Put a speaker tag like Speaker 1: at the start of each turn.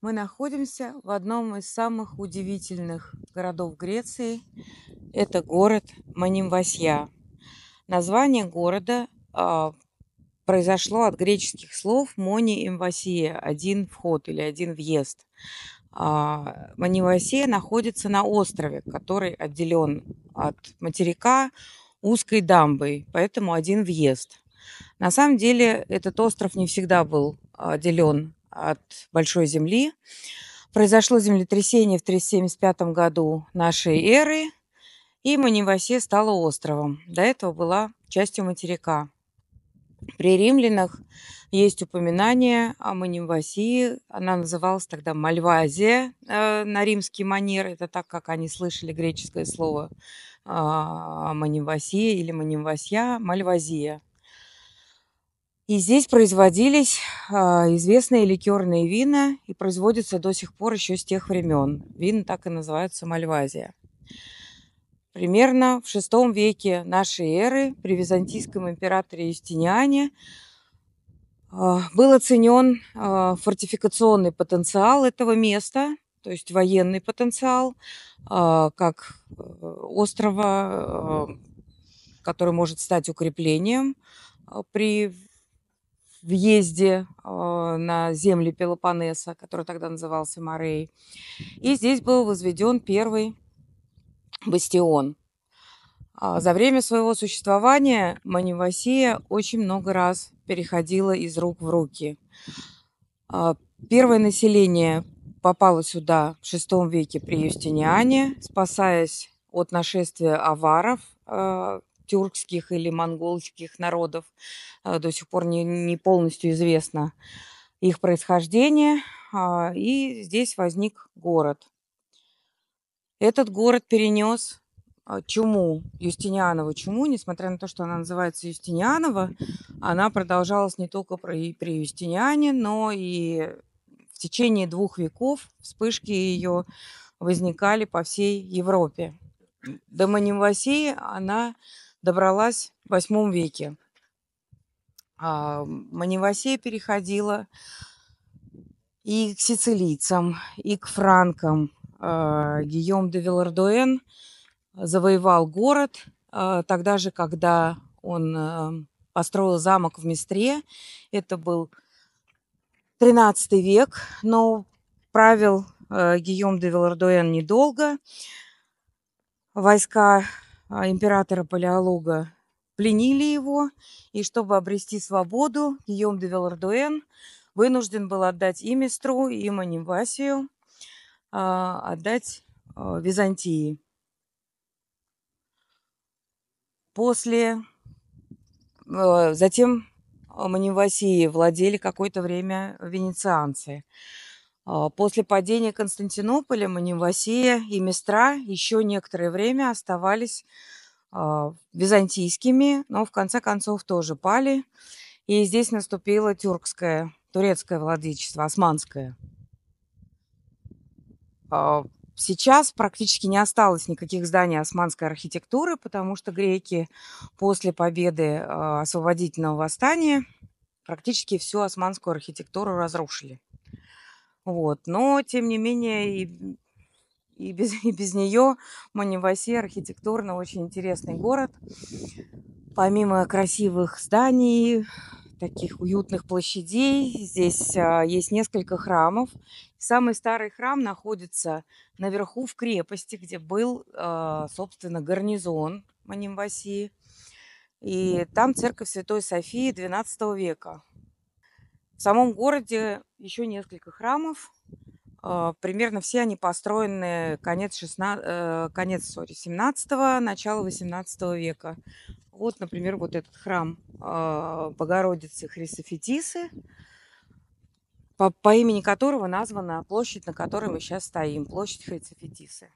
Speaker 1: Мы находимся в одном из самых удивительных городов Греции. Это город Манимвасья. Название города э, произошло от греческих слов «мони имвасия» – «один вход» или «один въезд». Э, а, Манимвасия находится на острове, который отделен от материка узкой дамбой, поэтому один въезд. На самом деле этот остров не всегда был отделен от Большой Земли. Произошло землетрясение в 375 году нашей эры, и Маневасия стала островом. До этого была частью материка. При римлянах есть упоминание о Маневасии. Она называлась тогда Мальвазия э, на римский манер. Это так, как они слышали греческое слово э, а, Маневасия или Маневасья, Мальвазия. И здесь производились а, известные ликерные вина и производятся до сих пор еще с тех времен. Вина так и называются Мальвазия. Примерно в VI веке нашей эры при византийском императоре Юстиниане а, был оценен а, фортификационный потенциал этого места, то есть военный потенциал, как э, острова, который может стать укреплением при въезде а, на земли Пелопоннеса, который тогда назывался Морей. И здесь был возведен первый бастион. А, за время своего существования Маневасия очень много раз переходила из рук в руки. А, первое население попало сюда в VI веке при Юстиниане, спасаясь от нашествия аваров, тюркских или монгольских народов. Э, до сих пор не, не полностью известно их происхождение. А, и здесь возник город. Этот город перенес а, чуму, Юстинианову чуму, несмотря на то, что она называется Юстинианова, она продолжалась не только при, при Юстиниане, но и в течение двух веков вспышки ее возникали по всей Европе. До Маневасии она добралась в восьмом веке. А, Маневасия переходила и к сицилийцам, и к франкам. А, Гийом де Вилардуэн завоевал город а, тогда же, когда он а, построил замок в Местре. Это был 13 век, но правил э, Гийом де Вилардуэн недолго. Войска а, императора Палеолога пленили его, и чтобы обрести свободу, Гийом де Велардуэн вынужден был отдать и Мистру, и Манивасию, а, отдать а, Византии. После, затем Манивасии владели какое-то время венецианцы. А, после падения Константинополя манивасия и Местра еще некоторое время оставались а, византийскими, но в конце концов тоже пали. И здесь наступило тюркское, турецкое владычество, османское. А, сейчас практически не осталось никаких зданий османской архитектуры, потому что греки после победы освободительного восстания практически всю османскую архитектуру разрушили. Вот. Но, тем не менее, и, и, без, и без нее Маневаси архитектурно очень интересный город. Помимо красивых зданий, таких уютных площадей. Здесь а, есть несколько храмов. Самый старый храм находится наверху в крепости, где был, а, собственно, гарнизон Манимвасии. И там церковь Святой Софии XII века. В самом городе еще несколько храмов. А, примерно все они построены конец, 16, э, конец sorry, 17 начало 18 века. Вот, например, вот этот храм а, Богородицы Хрисофетисы, по, по имени которого названа площадь, на которой мы сейчас стоим, площадь Хрисофетисы.